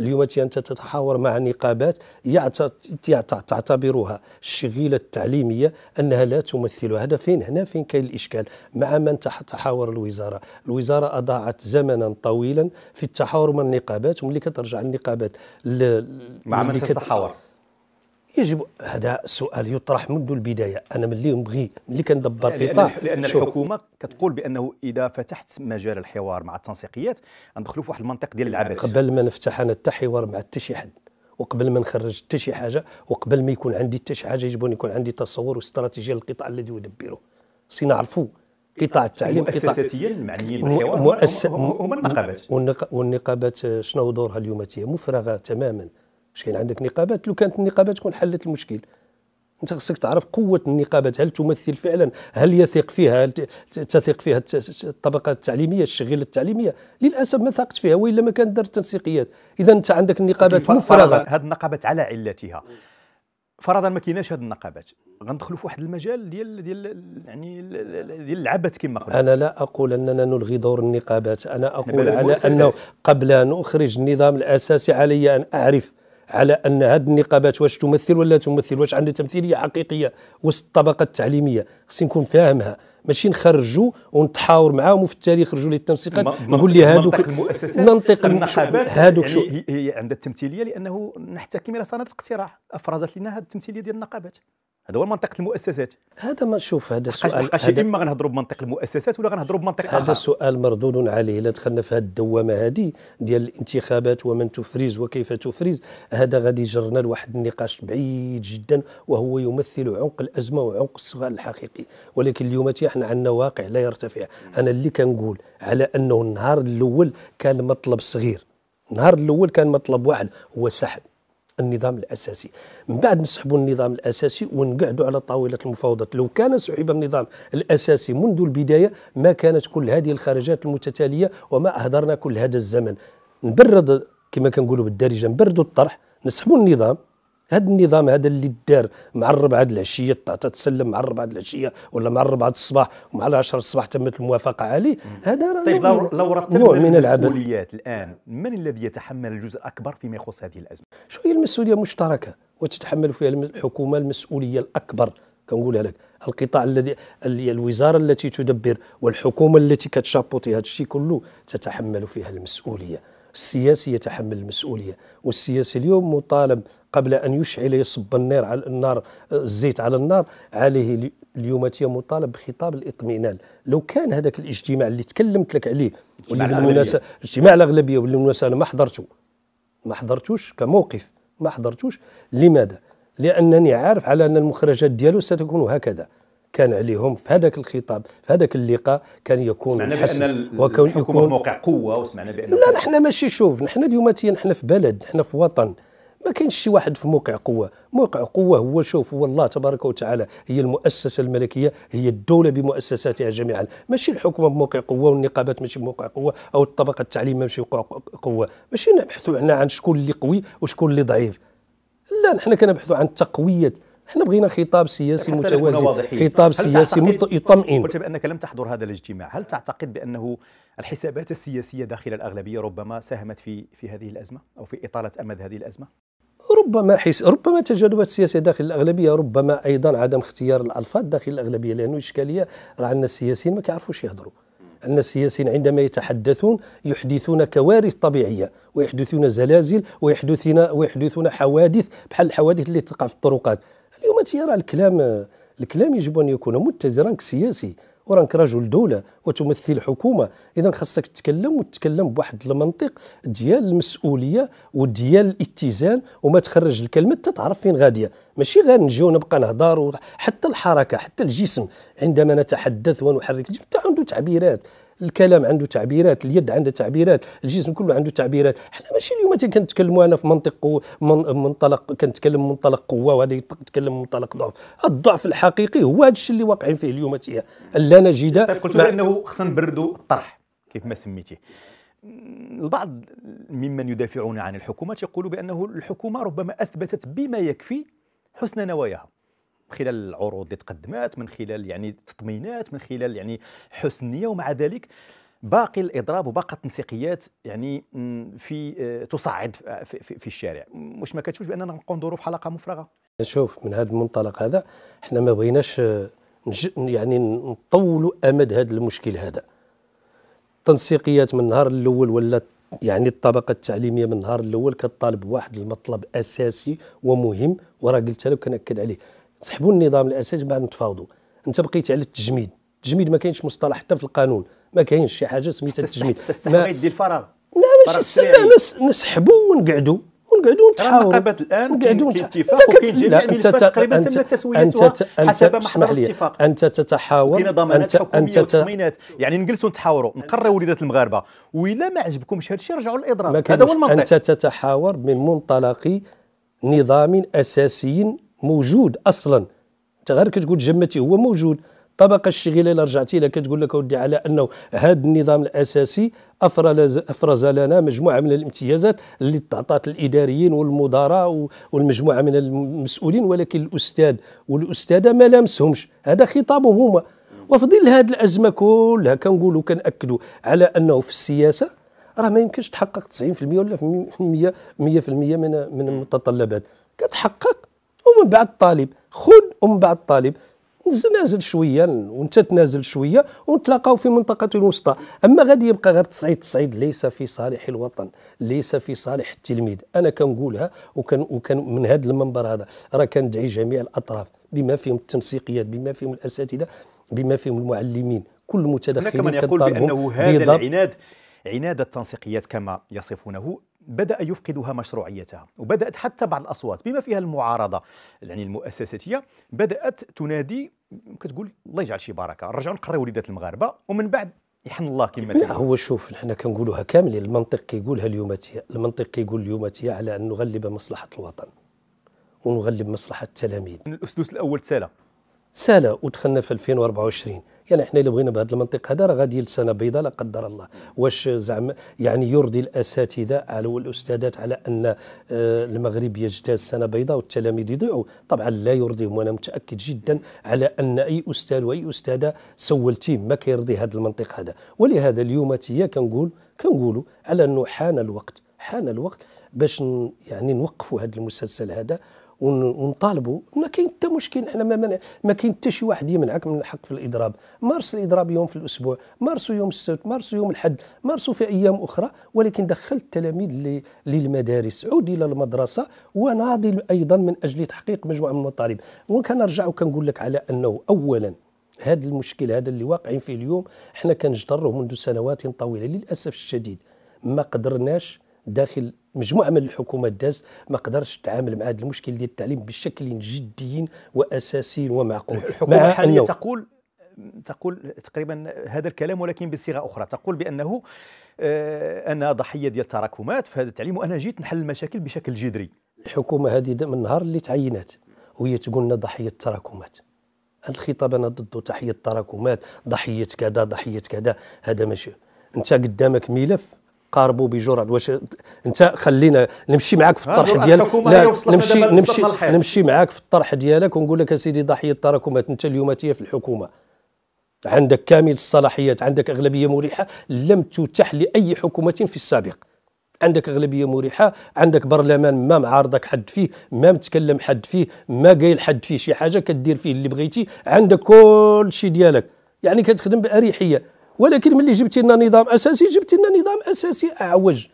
اليوم انت تتحاور مع نقابات تعتبرها الشغيله التعليميه انها لا تمثل هذا فين هنا فين كاين الاشكال مع من تحاور الوزاره الوزاره اضاعت زمنا طويلا في التحاور مع النقابات وملي كترجع النقابات مع من تتحاور يجب هذا السؤال يطرح منذ البدايه انا ملي نبغي ملي كندبر قطاع لان, لأن الحكومه كتقول بانه اذا فتحت مجال الحوار مع التنسيقيات غندخلوا في واحد المنطق ديال العبث قبل ما نفتح انا حتى حوار مع حتى شي حد وقبل ما نخرج حتى شي حاجه وقبل ما يكون عندي حتى شي حاجه يجب ان يكون عندي تصور واستراتيجيه للقطاع الذي ادبره نعرفوا قطاع التعليم قطاع مؤسساتيا المعنيين بالحوار هما النقابات والنقابات شنو دورها اليوم هي مفرغه تماما واش كاين عندك نقابات لو كانت النقابات تكون حلت المشكل انت خصك تعرف قوه النقابات هل تمثل فعلا هل يثق فيها هل تثق فيها الطبقه التعليميه الشغيله التعليميه للاسف ما ثقت فيها والا ما كانت دار التنسيقيات اذا انت عندك النقابات مفرغه هذه النقابات على علتها فرضا ما كايناش هذه النقابات غندخلوا في واحد المجال ديال ديال يعني ديال العبث كما قلت انا لا اقول اننا نلغي دور النقابات انا اقول على انه قبل ان اخرج النظام الاساسي علي ان اعرف على ان هذه النقابات واش تمثل ولا تمثل واش عندها تمثيليه حقيقيه وسط الطبقه التعليميه خصني نكون فاهمها ماشي نخرجوا ونتحاور معاهم وفي التالي يخرجوا لي التنسيقات نقول لي هذوك منطق المؤسسات النقابات هذوك يعني شو يعني هي عندها التمثيليه لانه نحتكم الى صناديق الاقتراع افرزت لنا هذه التمثيليه ديال النقابات هذا هو منطق المؤسسات هذا ما نشوف هذا السؤال هذا اما غنهضروا بمنطق المؤسسات ولا غنهضروا بمنطق هذا السؤال مردود عليه الا دخلنا في هذه الدوامه هذه ديال الانتخابات ومن تفرز وكيف تفرز هذا غادي يجرنا لواحد النقاش بعيد جدا وهو يمثل عمق الازمه وعمق السؤال الحقيقي ولكن اليوم احنا عندنا واقع لا يرتفع انا اللي كنقول على انه النهار الاول كان مطلب صغير النهار الاول كان مطلب واحد هو سحب النظام الاساسي من بعد نسحبوا النظام الاساسي ونقعدوا على طاوله المفاوضات لو كان سحب النظام الاساسي منذ البدايه ما كانت كل هذه الخرجات المتتاليه وما اهدرنا كل هذا الزمن نبرد كما كنقولوا بالدارجه نبردوا الطرح نسحبوا النظام هذا النظام هذا اللي دار مع الربعه العشيه تسلم مع الربعه العشيه ولا مع الربعه الصباح ومع العشرة الصباح تمت الموافقه عليه هذا طيب لو لو رتبنا من المسؤوليات الان من الذي يتحمل الجزء الاكبر فيما يخص هذه الازمه؟ شو هي المسؤوليه مشتركه وتتحمل فيها الحكومه المسؤوليه الاكبر كنقولها لك القطاع الذي الوزاره التي تدبر والحكومه التي كتشابوتي هذا الشيء كله تتحمل فيها المسؤوليه السياسي يتحمل المسؤولية والسياسي اليوم مطالب قبل أن يشعل يصب النار على النار الزيت على النار عليه اليوم مطالب بخطاب الاطمئنان لو كان هذاك الاجتماع اللي تكلمت لك عليه واللي بالمناسبة اجتماع الأغلبية واللي بالمناسبة أنا ما حضرته ما حضرتوش كموقف ما حضرتوش لماذا؟ لأنني عارف على أن المخرجات ديالو ستكون هكذا كان عليهم في هذاك الخطاب في هذاك اللقاء كان يكون سمعنا بان وكان يكون في موقع قوه وسمعنا بان لا نحن ماشي شوف نحن اليوماتيا نحن في بلد نحن في وطن ما كاينش شي واحد في موقع قوه موقع قوه هو شوف هو الله تبارك وتعالى هي المؤسسه الملكيه هي الدوله بمؤسساتها جميعا ماشي الحكومه بموقع قوه والنقابات ماشي بموقع قوه او الطبقه التعليميه ماشي بموقع قوه ماشي نبحثوا هنا عن شكون اللي قوي وشكون اللي ضعيف لا نحن كنبحثوا عن تقويه احنا بغينا خطاب سياسي متوازن خطاب سياسي يطمئن قلت بانك لم تحضر هذا الاجتماع هل تعتقد بانه الحسابات السياسيه داخل الاغلبيه ربما ساهمت في في هذه الازمه او في اطاله امد هذه الازمه ربما حس ربما تجاذبات السياسيه داخل الاغلبيه ربما ايضا عدم اختيار الالفاظ داخل الاغلبيه لانه اشكاليه راه عندنا السياسيين ما كيعرفوش يهضروا أن السياسيين عندما يتحدثون يحدثون كوارث طبيعية ويحدثون زلازل ويحدثون ويحدثون حوادث بحال الحوادث اللي تقع في الطرقات اليوم راه الكلام الكلام يجب ان يكون متزن رانك سياسي ورانك رجل دوله وتمثل حكومه اذا خاصك تتكلم وتتكلم بواحد المنطق ديال المسؤوليه وديال الاتزان وما تخرج الكلمه حتى تعرف فين غاديه ماشي غير نجي ونبقى نهضر حتى الحركه حتى الجسم عندما نتحدث ونحرك حتى عنده تعبيرات الكلام عنده تعبيرات اليد عندها تعبيرات الجسم كله عنده تعبيرات حنا ماشي اليوم كنتكلموا انا في منطق من منطلق كنتكلم من منطلق قوه وهذا يتكلم من منطلق ضعف الضعف الحقيقي هو هذا الشيء اللي واقعين فيه اليوم تيا لا نجد طيب، قلت انه خصنا نبردوا الطرح كيف ما سميتيه البعض ممن يدافعون عن الحكومة يقولوا بأنه الحكومة ربما أثبتت بما يكفي حسن نواياها من خلال العروض اللي تقدمات من خلال يعني تطمينات من خلال يعني حسن نيه ومع ذلك باقي الاضراب وباقي التنسيقيات يعني في آه، تصعد في, الشارع واش ما كتشوفش باننا نقندروا في حلقه مفرغه نشوف من هذا المنطلق هذا احنا ما بغيناش آه، يعني نطولوا امد هذا المشكل هذا التنسيقيات من النهار الاول ولا يعني الطبقه التعليميه من النهار الاول كطالب واحد المطلب اساسي ومهم وراه قلت لك كناكد عليه سحبوا النظام الاساسي بعد نتفاوضوا انت بقيت على التجميد التجميد ما كاينش مصطلح حتى في القانون ما كاينش شي حاجه سميتها التجميد تستحق يدي الفراغ لا ماشي لا نس نسحبوا ونقعدوا ونقعدوا نتحاوروا نقابات الان نقعدوا اتفاق وكاين جميع الملفات تقريبا تم تسويتها حسب ما في الاتفاق انت تتحاور كاين ضمانات حكوميه أنت وتضمينات يعني نجلسوا نتحاوروا نقريوا وليدات المغاربه والا ما عجبكمش هذا الشيء رجعوا للاضراب هذا هو المنطق انت تتحاور من منطلق نظام اساسي موجود اصلا انت غير كتقول جمتي هو موجود الطبقه الشغيله الا رجعتي لها كتقول لك اودي على انه هذا النظام الاساسي افرز افرز لنا مجموعه من الامتيازات اللي تعطات الاداريين والمدراء والمجموعه من المسؤولين ولكن الاستاذ والاستاذه ما لامسهمش هذا خطابهم هما وفي ظل هذه الازمه كلها كنقولوا كناكدوا على انه في السياسه راه ما يمكنش تحقق 90% ولا 100% 100% من من المتطلبات كتحقق ومن بعد طالب خذ ومن بعد طالب نازل شويه وانت تنازل شويه ونتلاقاو في منطقه الوسطى اما غادي يبقى غير تصعيد تصعيد ليس في صالح الوطن ليس في صالح التلميذ انا كنقولها وكان وكان من هذا المنبر هذا راه كندعي جميع الاطراف بما فيهم التنسيقيات بما فيهم الاساتذه بما فيهم المعلمين كل المتدخلين هناك من يقول بانه هذا العناد عناد التنسيقيات كما يصفونه بدأ يفقدها مشروعيتها وبدأت حتى بعض الأصوات بما فيها المعارضة يعني المؤسساتية بدأت تنادي كتقول الله يجعل شي بركة نرجعوا نقريو وليدات المغاربة ومن بعد يحن الله كما لا هو شوف نحن كنقولوها كامل المنطق كيقولها اليوم المنطق كيقول اليوم على أن نغلب مصلحة الوطن ونغلب مصلحة التلاميذ الأسدس الأول سالة سالة ودخلنا في 2024 يعني احنا اللي بغينا بهذا المنطق هذا راه غادي لسنه بيضاء لا قدر الله واش زعما يعني يرضي الاساتذه على الاستاذات على ان آه، المغرب يجتاز سنه بيضاء والتلاميذ يضيعوا طبعا لا يرضيهم وانا متاكد جدا على ان اي استاذ واي استاذه سولتيه ما كيرضي هذا المنطق هذا ولهذا اليوم تيا كنقول كنقولوا على انه حان الوقت حان الوقت باش يعني نوقفوا هذا المسلسل هذا ونطالبوا ما كاين حتى مشكل احنا ما, ما كاين حتى شي واحد يمنعك من الحق في الاضراب مارس الاضراب يوم في الاسبوع مارسوا يوم السبت مارسوا يوم الحد مارسوا في ايام اخرى ولكن دخل التلاميذ للمدارس عود الى المدرسه وناضل ايضا من اجل تحقيق مجموعه من المطالب وكنرجع وكنقول لك على انه اولا هذا المشكل هذا اللي واقعين فيه اليوم احنا كنجتروه منذ سنوات طويله للاسف الشديد ما قدرناش داخل مجموعه من الحكومات داز ما قدرش تعامل مع هذا المشكل ديال التعليم بشكل جدي واساسي ومعقول الحكومه الحاليه أنه تقول تقول تقريبا هذا الكلام ولكن بصيغه اخرى تقول بانه آه، انا ضحيه ديال التراكمات في هذا التعليم وانا جيت نحل المشاكل بشكل جذري الحكومه هذه من النهار اللي تعينات وهي تقول لنا ضحيه التراكمات الخطاب انا ضده تحيه التراكمات ضحيه كذا ضحيه كذا هذا ماشي انت قدامك ملف قاربوا بجرد واش انت خلينا نمشي معاك في الطرح ديالك لا نمشي نمشي نمشي معاك في الطرح ديالك ونقول لك اسيدي ضحيه التراكمات انت اليوم في الحكومه عندك كامل الصلاحيات عندك اغلبيه مريحه لم تتح لاي حكومه في السابق عندك اغلبيه مريحه عندك برلمان ما معارضك حد فيه ما متكلم حد فيه ما قايل حد فيه شي حاجه كدير فيه اللي بغيتي عندك كل شيء ديالك يعني كتخدم باريحيه ولكن ملي جبتي لنا نظام اساسي جبتي لنا نظام اساسي اعوج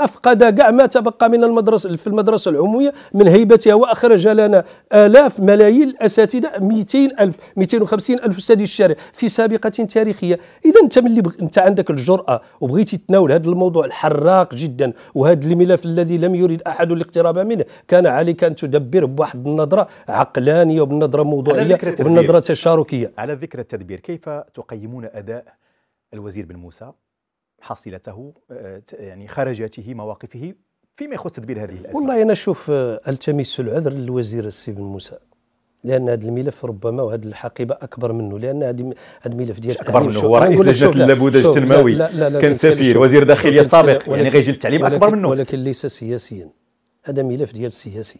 افقد كاع ما تبقى من المدرسه في المدرسه العموميه من هيبتها واخرج لنا الاف ملايين الاساتذه 200 الف 250 الف استاذ الشارع في سابقه تاريخيه اذا انت ملي بغ... انت عندك الجراه وبغيتي تناول هذا الموضوع الحراق جدا وهذا الملف الذي لم يريد احد الاقتراب منه كان عليك ان تدبر بواحد النظره عقلانيه وبالنظره موضوعيه وبالنظره تشاركيه على ذكر التدبير كيف تقيمون اداء الوزير بن موسى حصيلته آه، يعني خرجاته مواقفه فيما يخص تدبير هذه الازمه والله انا اشوف آه، التمس العذر للوزير السي بن موسى لان هذا الملف ربما وهذه الحقيبه اكبر منه لان هذا الملف ديال اكبر منه هو رئيس لجنه اللبنودج التنموي كان سفير وزير داخليه سابق يعني غيجي التعليم اكبر منه ولكن ليس سياسيا هذا ملف ديال سياسي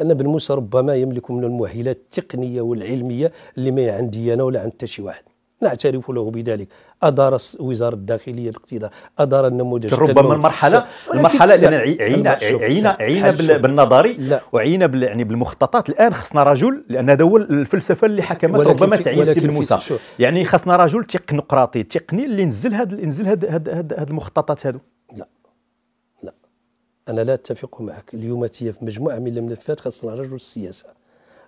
ان بن موسى ربما يملك من المؤهلات التقنيه والعلميه اللي ما عندي انا ولا عند حتى شي واحد نعترف له بذلك ادار وزاره الداخليه الاقتداء ادار النموذج ربما المرحله المرحله لان عينا عينا عينا بالنظري وعينا يعني بالمخططات الان خصنا رجل لان هذا هو الفلسفه اللي حكمت ربما تعيين سي بن موسى يعني خصنا رجل تقنقراطي تقني اللي نزل هذا نزل هاد هذا المخططات هادو لا لا انا لا اتفق معك اليوم تي في مجموعه من الملفات خصنا رجل السياسه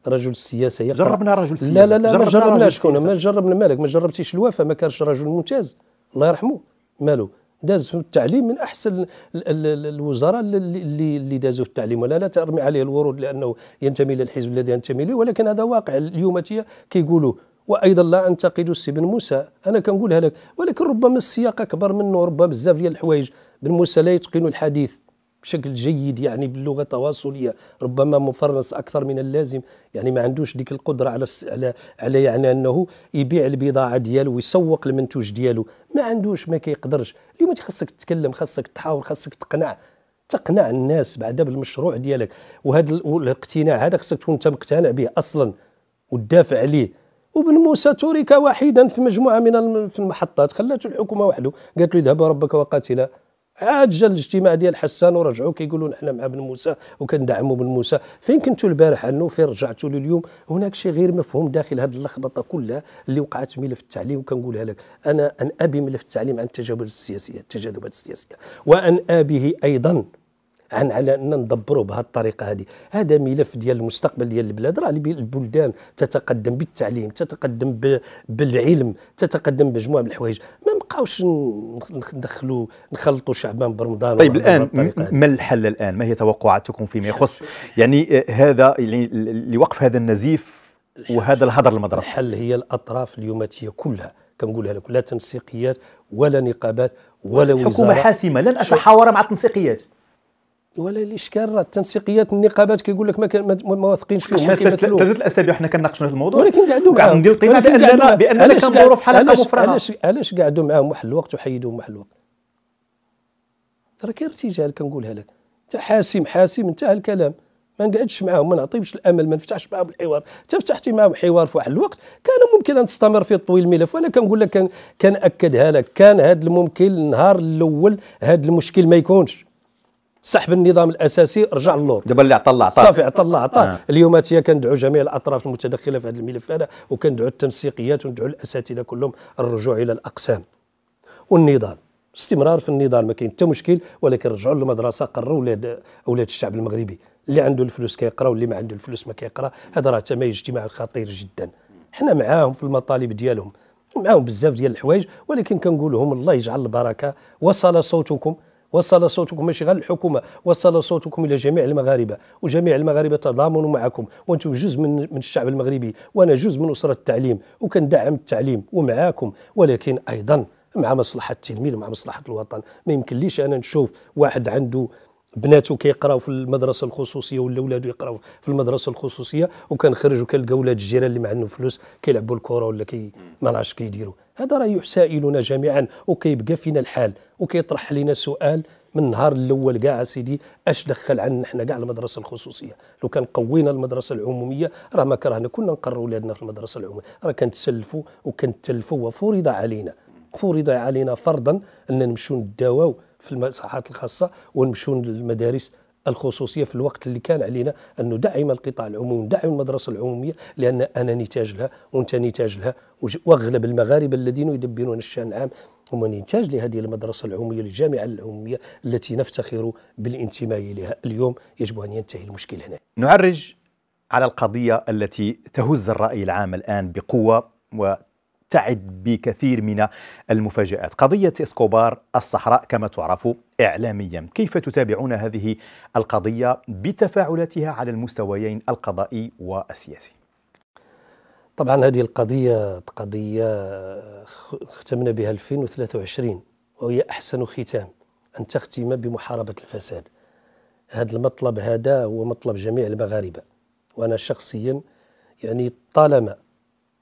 رجل السياسه يقرأ جربنا رجل السياسه لا لا لا ما جربناش كنا ما جربنا مالك ما جربتيش الوفا ما كانش رجل ممتاز الله يرحمه ماله داز في التعليم من احسن الوزراء اللي اللي دازوا في التعليم ولا لا ترمي عليه الورود لانه ينتمي للحزب الذي ينتمي له ولكن هذا واقع تي كيقولوا وايضا لا انتقد السي بن موسى انا كنقولها لك ولكن ربما السياق اكبر منه ربما بزاف ديال الحوايج بن موسى لا يتقن الحديث بشكل جيد يعني باللغه التواصليه ربما مفرنس اكثر من اللازم يعني ما عندوش ديك القدره على على على يعني انه يبيع البضاعه ديالو ويسوق المنتوج ديالو ما عندوش ما كيقدرش اليوم خاصك تتكلم خاصك تحاول خاصك تقنع تقنع الناس بعدا بالمشروع ديالك وهذا الاقتناع هذا خاصك تكون انت مقتنع به اصلا وتدافع عليه وابن موسى ترك وحيدا في مجموعه من في المحطات خلاته الحكومه وحده قالت له اذهب ربك وقاتله عاد جا الاجتماع ديال حسان ورجعوا كيقولوا نحن مع بن موسى وكندعموا بن موسى فين كنتوا البارح انه فين رجعتوا لليوم هناك شيء غير مفهوم داخل هذه اللخبطه كلها اللي وقعت ملف التعليم وكنقولها لك انا ان ابي ملف التعليم عن التجاوبات السياسيه التجاذبات السياسيه وان ابه ايضا عن على ان بهذه بهالطريقه هذه هذا ملف ديال المستقبل ديال البلاد راه البلدان تتقدم بالتعليم تتقدم بالعلم تتقدم بمجموعه من الحوايج ما بقاوش ندخلوا نخلطوا شعبان برمضان طيب الان ما الحل الان ما هي توقعاتكم فيما يخص يعني آه، هذا يعني لوقف هذا النزيف وهذا الهدر المدرسي الحل هي الاطراف اليوماتيه كلها كنقولها لكم لا تنسيقيات ولا نقابات ولا وزاره حكومه حاسمه لن اتحاور مع التنسيقيات ولا الاشكال راه التنسيقيات النقابات كيقول لك ما, واثقينش فيهم ثلاثه اسابيع حنا كنناقشوا هذا الموضوع ولكن قعدوا معاهم ندير القيمه باننا باننا كندوروا في حلقه مفرغه علاش علاش قعدوا معاهم واحد الوقت وحيدوهم واحد الوقت راه كاين ارتجال كنقولها لك انت حاسم حاسم انتهى الكلام ما نقعدش معاهم ما نعطيهمش الامل ما نفتحش معاهم الحوار انت فتحتي معاهم حوار في واحد الوقت كان ممكن ان تستمر فيه طويل الملف وانا كنقول لك كناكدها لك كان هذا الممكن النهار الاول هذا المشكل ما يكونش سحب النظام الاساسي رجع للور دابا اللي عطى الله عطاه صافي عطى الله عطاه آه. اليوم تيا كندعو جميع الاطراف المتدخله في هذا الملف هذا وكندعو التنسيقيات وندعو الاساتذه كلهم الرجوع الى الاقسام والنضال استمرار في النضال ما كاين حتى مشكل ولكن رجعوا للمدرسه قروا اولاد اولاد الشعب المغربي اللي عنده الفلوس كيقرا واللي ما عنده الفلوس ما كيقرا هذا راه تمايز اجتماعي خطير جدا حنا معاهم في المطالب ديالهم معاهم بزاف ديال الحوايج ولكن كنقول لهم الله يجعل البركه وصل صوتكم وصل صوتكم ماشي غير الحكومه وصل صوتكم الى جميع المغاربه وجميع المغاربه تضامنوا معكم وانتم جزء من من الشعب المغربي وانا جزء من اسره التعليم وكندعم التعليم ومعاكم ولكن ايضا مع مصلحه التلميذ مع مصلحه الوطن ما يمكنليش انا نشوف واحد عنده بناتو كيقراو في المدرسه الخصوصيه ولا ولادو يقراو في المدرسه الخصوصيه وكنخرجوا كنلقاو ولاد الجيران اللي ما عندهم فلوس كيلعبوا الكره ولا كي ما نعرفش كيديروا هذا راه يسائلنا جميعا وكيبقى فينا الحال وكيطرح لنا سؤال من النهار الاول كاع سيدي اش دخل عنا حنا كاع المدرسه الخصوصيه لو كان قوينا المدرسه العموميه راه ما كرهنا كنا نقروا ولادنا في المدرسه العموميه راه كنتسلفوا وكنتلفوا وفرض علينا فرض علينا فرضا ان نمشيو نداوو في المساحات الخاصه ونمشوا للمدارس الخصوصيه في الوقت اللي كان علينا ان ندعم القطاع العمومي ندعم المدرسه العموميه لان انا نتاج لها وانت نتاج لها واغلب المغاربه الذين يدبرون الشان العام هم نتاج لهذه المدرسه العموميه للجامعه العموميه التي نفتخر بالانتماء اليها اليوم يجب ان ينتهي المشكل هنا نعرج على القضيه التي تهز الراي العام الان بقوه و تعد بكثير من المفاجآت قضية إسكوبار الصحراء كما تعرف إعلاميا كيف تتابعون هذه القضية بتفاعلاتها على المستويين القضائي والسياسي طبعا هذه القضية قضية ختمنا بها 2023 وهي أحسن ختام أن تختم بمحاربة الفساد هذا المطلب هذا هو مطلب جميع المغاربة وأنا شخصيا يعني طالما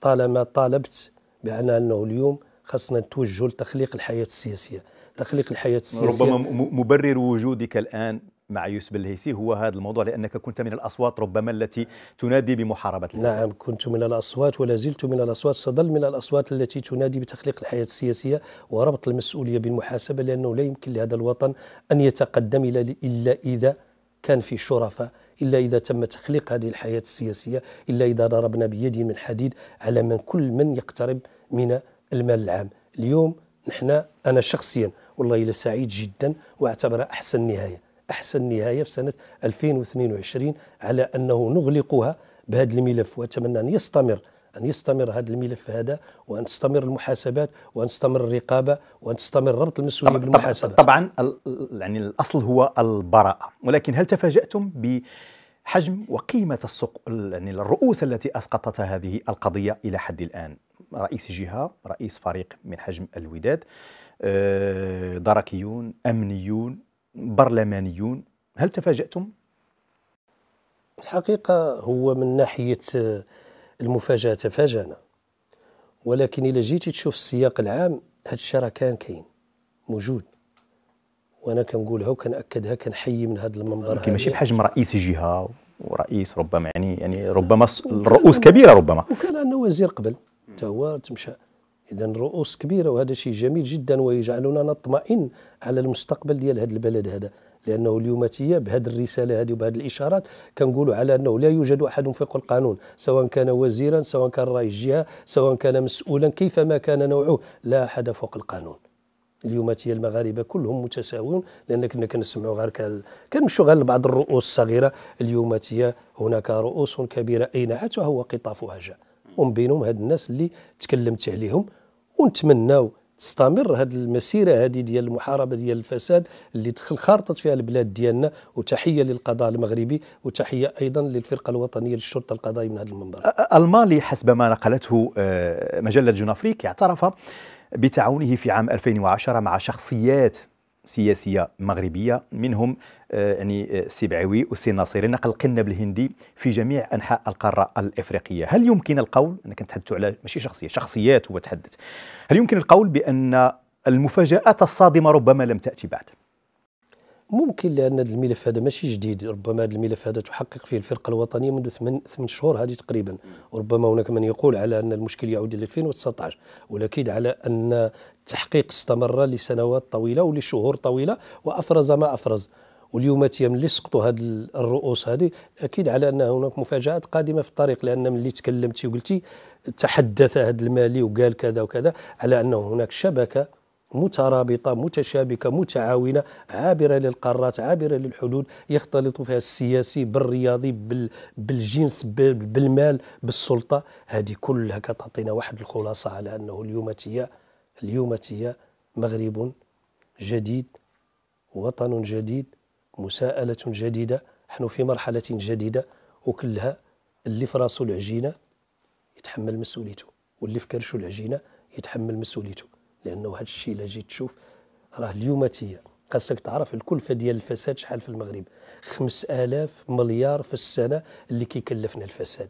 طالما طالبت بمعنى انه اليوم خاصنا نتوجهوا لتخليق الحياه السياسيه تخليق الحياه السياسيه ربما مبرر وجودك الان مع يوسف الهيسي هو هذا الموضوع لانك كنت من الاصوات ربما التي تنادي بمحاربه الهيسي. نعم كنت من الاصوات ولا زلت من الاصوات سظل من الاصوات التي تنادي بتخليق الحياه السياسيه وربط المسؤوليه بالمحاسبه لانه لا يمكن لهذا الوطن ان يتقدم الا اذا كان في شرفاء إلا إذا تم تخليق هذه الحياة السياسية إلا إذا ضربنا بيد من حديد على من كل من يقترب من المال العام اليوم نحن أنا شخصيا والله إلا سعيد جدا واعتبر أحسن نهاية أحسن نهاية في سنة 2022 على أنه نغلقها بهذا الملف وأتمنى أن يستمر أن يستمر هذا الملف هذا وأن تستمر المحاسبات وأن تستمر الرقابة وأن تستمر ربط المسؤولية طبعًا بالمحاسبة طبعا يعني الأصل هو البراءة ولكن هل تفاجأتم ب حجم وقيمة السوق يعني الرؤوس التي أسقطتها هذه القضية إلى حد الآن رئيس جهة رئيس فريق من حجم الوداد آه، دركيون أمنيون برلمانيون هل تفاجأتم؟ الحقيقة هو من ناحية آه، المفاجأة تفاجأنا ولكن إلا جيتي تشوف السياق العام هذا الشيء راه كان كاين موجود وانا كنقولها وكناكدها كنحيي من هذا المنبر هذا ماشي بحجم رئيس جهه ورئيس ربما يعني يعني ربما الرؤوس كبيره ربما وكان عندنا وزير قبل حتى هو تمشى اذا رؤوس كبيره وهذا شيء جميل جدا ويجعلنا نطمئن على المستقبل ديال هذا البلد هذا لانه اليوماتيه بهذه الرساله هذه وبهذه الاشارات كنقولوا على انه لا يوجد احد فوق القانون سواء كان وزيرا سواء كان رئيس جهه سواء كان مسؤولا كيفما كان نوعه لا احد فوق القانون اليوماتيه المغاربه كلهم متساويون لان كنا كنسمعوا غير كنمشوا غير لبعض الرؤوس الصغيره اليوماتيه هناك رؤوس كبيره اينعت وهو قطافها جاء ومن بينهم هاد الناس اللي تكلمت عليهم ونتمناو تستمر هذه المسيره هذه ديال المحاربه ديال الفساد اللي دخل خارطت فيها البلاد ديالنا وتحيه للقضاء المغربي وتحيه ايضا للفرقه الوطنيه للشرطه القضائيه من هذا المنبر. المالي حسب ما نقلته آه، مجله جون افريك اعترف بتعاونه في عام 2010 مع شخصيات سياسيه مغربيه منهم آه، يعني السي آه، وسي والسي نقل القنب الهندي في جميع انحاء القاره الافريقيه، هل يمكن القول انا كنتحدث على ماشي شخصيه شخصيات هو تحدث هل يمكن القول بان المفاجات الصادمه ربما لم تاتي بعد؟ ممكن لان هذا الملف هذا ماشي جديد ربما هذا الملف هذا تحقق فيه الفرقه الوطنيه منذ ثمان ثمان شهور هذه تقريبا وربما هناك من يقول على ان المشكل يعود الى 2019 ولكن على ان التحقيق استمر لسنوات طويله ولشهور طويله وافرز ما افرز واليوم تيم اللي سقطوا هاد الرؤوس هذه اكيد على ان هناك مفاجات قادمه في الطريق لان ملي تكلمتي وقلتي تحدث هذا المالي وقال كذا وكذا على انه هناك شبكه مترابطة متشابكة متعاونة عابرة للقارات عابرة للحدود يختلط فيها السياسي بالرياضي بالجنس بالمال بالسلطة هذه كلها كتعطينا واحد الخلاصة على أنه اليوماتيه اليوماتيه مغرب جديد وطن جديد مساءلة جديدة نحن في مرحلة جديدة وكلها اللي في راسه العجينة يتحمل مسؤوليته واللي في كرشه العجينة يتحمل مسؤوليته لانه هذا الشيء لا جيت تشوف راه اليوماتيه خاصك تعرف الكلفه ديال الفساد شحال في المغرب 5000 مليار في السنه اللي كيكلفنا الفساد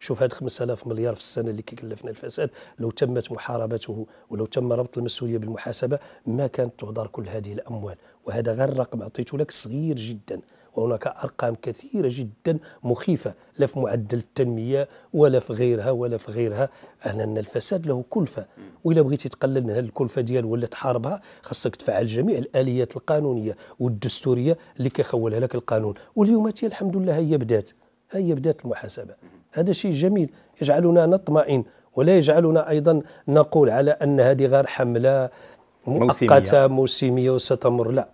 شوف هاد 5000 مليار في السنه اللي كيكلفنا الفساد لو تمت محاربته ولو تم ربط المسؤوليه بالمحاسبه ما كانت تهدر كل هذه الاموال وهذا غير رقم عطيته لك صغير جدا وهناك أرقام كثيرة جدا مخيفة لا في معدل التنمية ولا في غيرها ولا في غيرها أن الفساد له كلفة وإلا بغيتي تقلل من هذه الكلفة ديال ولا تحاربها خاصك تفعل جميع الآليات القانونية والدستورية اللي كيخولها لك القانون واليوم الحمد لله هي بدات هي بدات المحاسبة هذا شيء جميل يجعلنا نطمئن ولا يجعلنا أيضا نقول على أن هذه غير حملة مؤقتة موسمية وستمر لا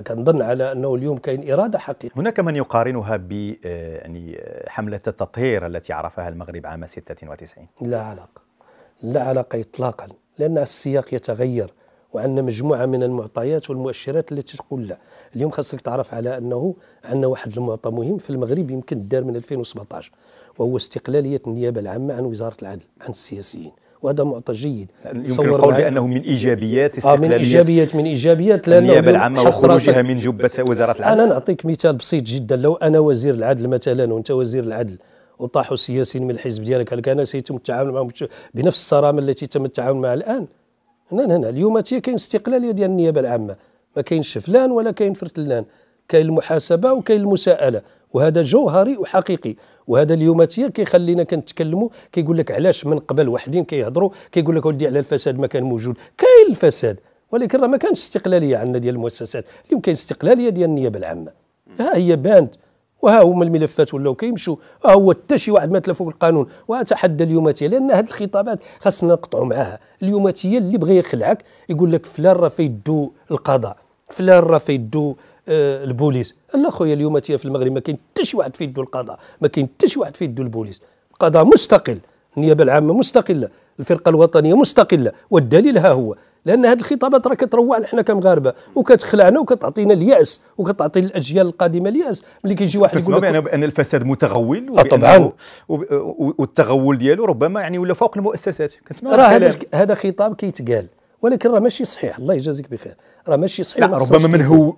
كنظن على انه اليوم كاين اراده حقيقيه هناك من يقارنها ب آه، يعني آه، حمله التطهير التي عرفها المغرب عام 96 لا علاقه لا علاقه اطلاقا لان السياق يتغير وعندنا مجموعه من المعطيات والمؤشرات التي تقول لا اليوم خاصك تعرف على انه عندنا واحد المعطى مهم في المغرب يمكن دار من 2017 وهو استقلاليه النيابه العامه عن وزاره العدل عن السياسيين وهذا معطى جيد يمكن القول بانه من ايجابيات آه، استقلاليه من ايجابيات من ايجابيات لانه النيابه العامه وخروجها من جبه وزاره العدل انا نعطيك مثال بسيط جدا لو انا وزير العدل مثلا وانت وزير العدل وطاحوا السياسيين من الحزب ديالك هل كان سيتم التعامل معهم بنفس الصرامه التي تم التعامل معها الان؟ هنا هنا اليوم كاين استقلاليه ديال النيابه العامه ما كاينش فلان ولا كاين فرتلان كاين المحاسبه وكاين المساءله وهذا جوهري وحقيقي وهذا اليوماتيا كيخلينا كنتكلموا كيقول لك علاش من قبل وحدين كيهضروا كيقول لك ولدي على الفساد ما كان موجود كاين الفساد ولكن راه ما كانش استقلاليه عندنا ديال المؤسسات اليوم كاين استقلاليه ديال النيابه العامه ها هي بانت وها هما الملفات ولاو كيمشوا ها هو حتى شي واحد ما تلا فوق القانون واتحدى اليوماتيه لان هذه الخطابات خاصنا نقطعوا معاها اليوماتيه اللي بغى يخلعك يقول لك فلان راه فيدو القضاء فلان راه فيدو آه، البوليس لا خويا اليوم تيا في المغرب ما كاين حتى شي واحد في يدو القضاء ما كاين حتى شي واحد في يدو البوليس القضاء مستقل النيابه العامه مستقله الفرقه الوطنيه مستقله والدليل ها هو لان هذه الخطابات راه كتروعنا حنا كمغاربه وكتخلعنا وكتعطينا الياس وكتعطي الاجيال القادمه الياس ملي كيجي واحد يقول لك يعني بان الفساد متغول آه، طبعا والتغول ديالو ربما يعني ولا فوق المؤسسات كنسمع هذا هذا خطاب كيتقال ولكن راه ماشي صحيح الله يجازيك بخير راه ماشي صحيح لا ربما ما منهو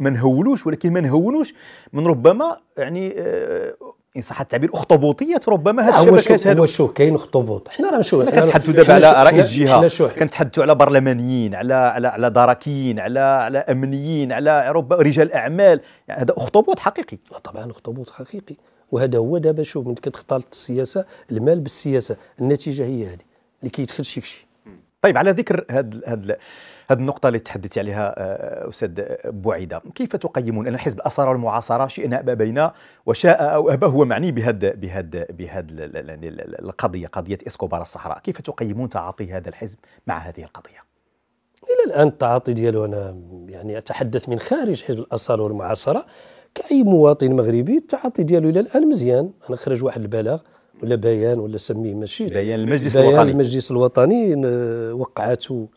ما نهولوش ولكن ما نهولوش من ربما يعني آه، ان صح التعبير اخطبوطيه ربما هاد الشبكات هو شو كاين اخطبوط حنا راه مشو حنا كنتحدثوا دابا على رئيس جهه كنتحدثوا على برلمانيين على على على دراكيين على على امنيين على ربما رجال اعمال يعني هذا اخطبوط حقيقي لا طبعا اخطبوط حقيقي وهذا هو دابا شوف من كتختلط السياسه المال بالسياسه النتيجه هي هذه اللي كيدخل شي في شي طيب على ذكر هذه هاد هذه النقطة اللي تحدثت عليها آه، أستاذ بوعيدة كيف تقيمون أن حزب الأسرة والمعاصرة شئنا أبا بينا وشاء أو أبا هو معني بهذا بهذا بهذا يعني القضية قضية إسكوبار الصحراء كيف تقيمون تعاطي هذا الحزب مع هذه القضية؟ إلى الآن التعاطي ديالو أنا يعني أتحدث من خارج حزب الأسرة والمعاصرة كأي مواطن مغربي التعاطي ديالو إلى الآن مزيان أنا خرج واحد البلاغ ولا بيان ولا سميه ماشي بيان المجلس بيان المجلس الوطني وقعته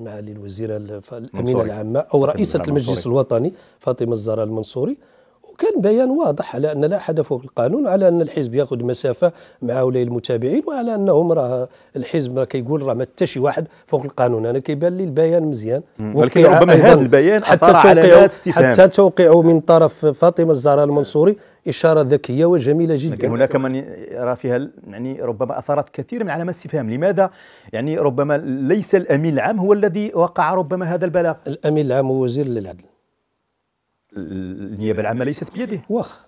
معالي الوزيره الامينه العامه او رئيسه المجلس الوطني فاطمه الزهراء المنصوري وكان بيان واضح على أن لا أحد فوق القانون على أن الحزب يأخذ مسافة مع هؤلاء المتابعين وعلى أنهم راه الحزب راه كيقول راه ما حتى شي واحد فوق القانون أنا كيبان لي البيان مزيان ولكن ربما هذا البيان حتى توقيعه حتى توقيعه من طرف فاطمة الزهراء المنصوري إشارة ذكية وجميلة جدا لكن هناك من يرى فيها يعني ربما أثارت كثير من علامات استفهام لماذا يعني ربما ليس الأمين العام هو الذي وقع ربما هذا البلاغ الأمين العام هو وزير للعدل النيابه العامه ليست بيده واخ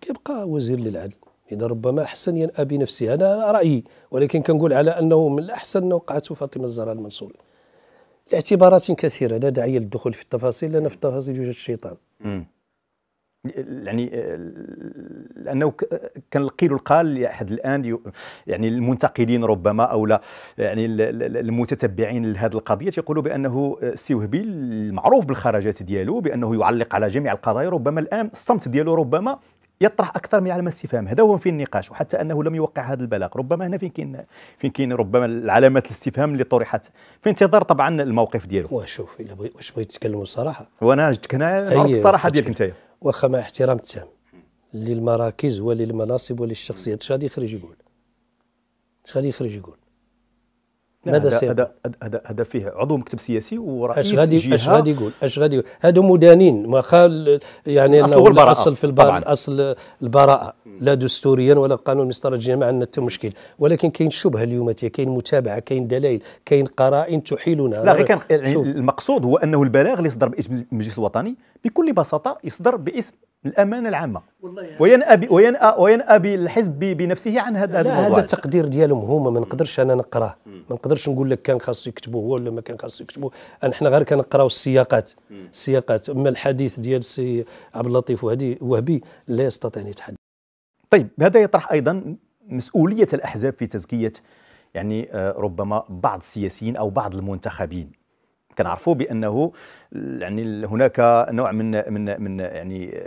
كيبقى وزير للعدل اذا ربما احسن ينأى بنفسه هذا رايي ولكن كنقول على انه من الاحسن ان وقعته فاطمه الزهراء المنصور لاعتبارات كثيره لا داعي للدخول في التفاصيل لان في التفاصيل يوجد الشيطان يعني آه، لانه كان القيل القال لاحد الان يعني المنتقدين ربما او لا يعني المتتبعين لهذه القضيه يقولوا بانه السي وهبي المعروف بالخرجات ديالو بانه يعلق على جميع القضايا ربما الان الصمت ديالو ربما يطرح اكثر من علامه استفهام هذا هو في النقاش وحتى انه لم يوقع هذا البلاغ ربما هنا فين كاين فين كاين ربما العلامات الاستفهام اللي طرحت في انتظار طبعا الموقف ديالو وشوف واش بغيت تتكلم أيوة، الصراحه وانا جيتك هنا الصراحه ديالك انت واخا مع احترام التام للمراكز وللمناصب وللشخصيات اش غادي يخرج يقول اش غادي يخرج يقول ماذا سير؟ هذا هذا هذا فيه عضو مكتب سياسي ورئيس اش غادي اش غادي يقول اش غادي يقول هادو مدانين ما خال يعني انه البراءة اصل في البراءة الاصل اصل البراءه لا دستوريا ولا قانون المسطرة الجنائي ما عندنا حتى مشكل ولكن كاين شبهه اليوم كاين متابعه كاين دلائل كاين قرائن تحيلنا لا غير كان المقصود هو انه البلاغ اللي صدر باسم المجلس الوطني بكل بساطه يصدر باسم الامانه العامه وينأى وينأى وينأى بالحزب بنفسه عن هذا هذا الموضوع هذا التقدير ديالهم هما ما نقدرش انا نقراه ما نقدرش نقول لك كان خاصو يكتبوه هو ولا ما كان خاصو يكتبوه حنا غير كنقراو السياقات السياقات اما الحديث ديال السي عبد اللطيف وهبي لا يستطيع ان يتحدث طيب هذا يطرح ايضا مسؤوليه الاحزاب في تزكيه يعني آه، ربما بعض السياسيين او بعض المنتخبين كنعرفوا بانه يعني هناك نوع من من من يعني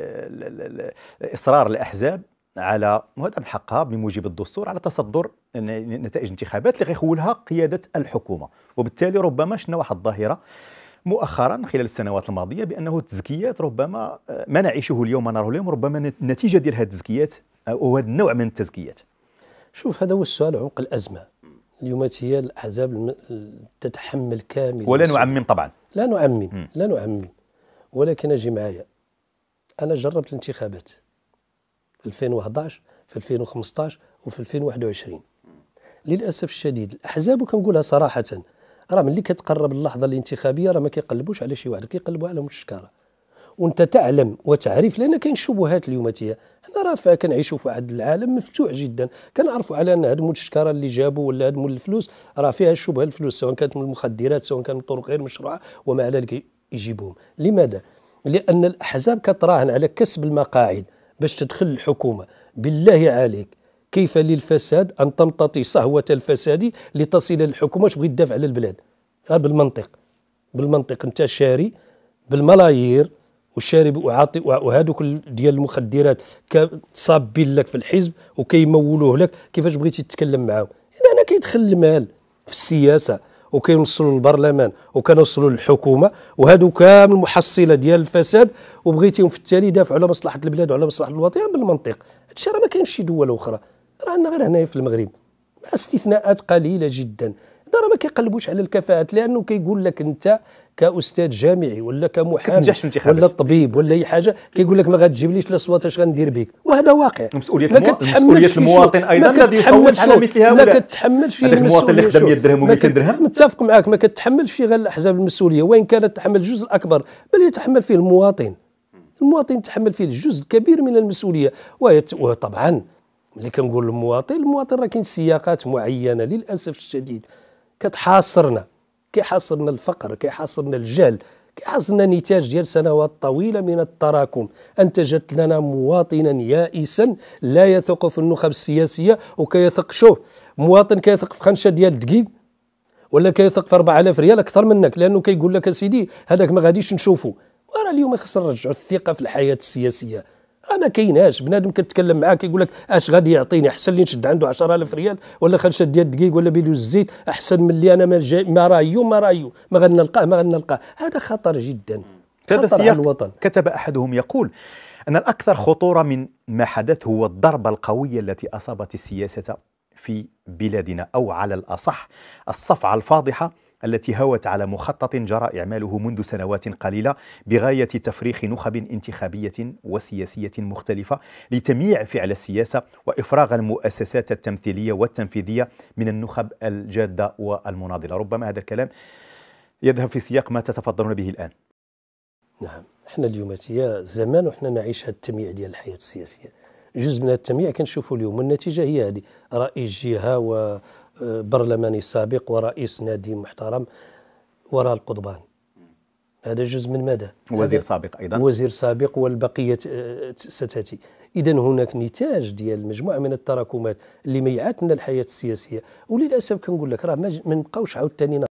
اصرار الاحزاب على وهذا من حقها بموجب الدستور على تصدر نتائج انتخابات اللي غيخولها قياده الحكومه وبالتالي ربما شنا واحد الظاهره مؤخرا خلال السنوات الماضيه بانه التزكيات ربما ما نعيشه اليوم ما نراه اليوم ربما نتيجه ديال هذه التزكيات او هذا النوع من التزكيات شوف هذا هو السؤال عمق الازمه اليوم هي الاحزاب تتحمل كامل ولا نعمم طبعا لا نعمم لا نعمم ولكن اجي معايا انا جربت الانتخابات 2011 في 2015 وفي 2021 للاسف الشديد الاحزاب وكنقولها صراحه راه ملي كتقرب اللحظه الانتخابيه راه ما كيقلبوش على شي واحد كيقلبوا على مشكاره وانت تعلم وتعرف لان كاين شبهات اليوماتيه حنا راه كنعيشوا في واحد العالم مفتوح جدا كنعرفوا على ان هاد المشكره اللي جابوا ولا هاد مول الفلوس راه فيها شبهه الفلوس سواء كانت من المخدرات سواء كانت من طرق غير مشروعه وما على ذلك يجيبوهم لماذا لان الاحزاب كتراهن على كسب المقاعد باش تدخل الحكومه بالله عليك كيف للفساد ان تمتطي صهوه الفساد لتصل الحكومه تبغي تدافع على البلاد غير بالمنطق بالمنطق انت شاري بالملايير وشارب وعاطي وهذوك ديال المخدرات صابين لك في الحزب وكيمولوه لك كيفاش بغيتي تتكلم معاهم اذا انا كيدخل المال في السياسه وكيوصلوا للبرلمان وكنوصلوا للحكومه وهادو كامل محصله ديال الفساد وبغيتيهم في التالي يدافعوا على مصلحه البلاد وعلى مصلحه الوطن بالمنطق هادشي راه ما كاينش شي دوله اخرى راه عندنا غير هنايا في المغرب مع استثناءات قليله جدا راه ما كيقلبوش على الكفاءات لانه كيقول لك انت كاستاذ جامعي ولا كمحامي ولا طبيب ولا اي حاجه كيقول لك ما غتجيبليش لا صوات اش غندير بك وهذا واقع مسؤوليه ما مسؤولية المواطن ايضا الذي يصوت على مثل هؤلاء ما كتحملش المواطن اللي خدم 100 درهم و200 درهم متفق معك ما كتحملش غير الاحزاب المسؤوليه وان كانت تحمل الجزء الاكبر بل يتحمل فيه المواطن المواطن يتحمل فيه الجزء الكبير من المسؤوليه وطبعا ملي كنقول المواطن المواطن راه كاين سياقات معينه للاسف الشديد كتحاصرنا كيحاصرنا الفقر كيحاصرنا الجهل كيحاصرنا نتاج ديال سنوات طويله من التراكم انتجت لنا مواطنا يائسا لا يثق في النخب السياسيه وكيثق شوف مواطن كيثق في خنشه ديال دقيق ولا كيثق في 4000 ريال اكثر منك لانه كيقول لك اسيدي هذاك ما غاديش نشوفه وراه اليوم خصنا نرجعوا الثقه في الحياه السياسيه ما كايناش بنادم كتكلم معاك يقول لك اش غادي يعطيني احسن لي نشد عنده 10000 ريال ولا نشد ديال الدقيق ولا بيدو الزيت احسن من اللي انا ما جاي ما رايو ما رايو ما غنلقاه ما غنلقاه هذا خطر جدا خطر سياق على الوطن كتب احدهم يقول ان الاكثر خطوره من ما حدث هو الضربه القويه التي اصابت السياسه في بلادنا او على الاصح الصفعه الفاضحه التي هوت على مخطط جرى إعماله منذ سنوات قليلة بغاية تفريخ نخب انتخابية وسياسية مختلفة لتمييع فعل السياسة وإفراغ المؤسسات التمثيلية والتنفيذية من النخب الجادة والمناضلة ربما هذا الكلام يذهب في سياق ما تتفضلون به الآن نعم احنا اليوم هي زمان وحنا نعيش هذا التمييع ديال الحياه السياسيه جزء من التمييع كنشوفوا اليوم والنتيجه هي هذه رئيس جهه برلماني سابق ورئيس نادي محترم وراء القضبان هذا جزء من ماذا؟ وزير سابق ايضا وزير سابق والبقيه ستاتي اذا هناك نتاج ديال مجموعه من التراكمات اللي ميعاتنا الحياه السياسيه وللاسف كنقول لك راه ما نبقاوش عاوتاني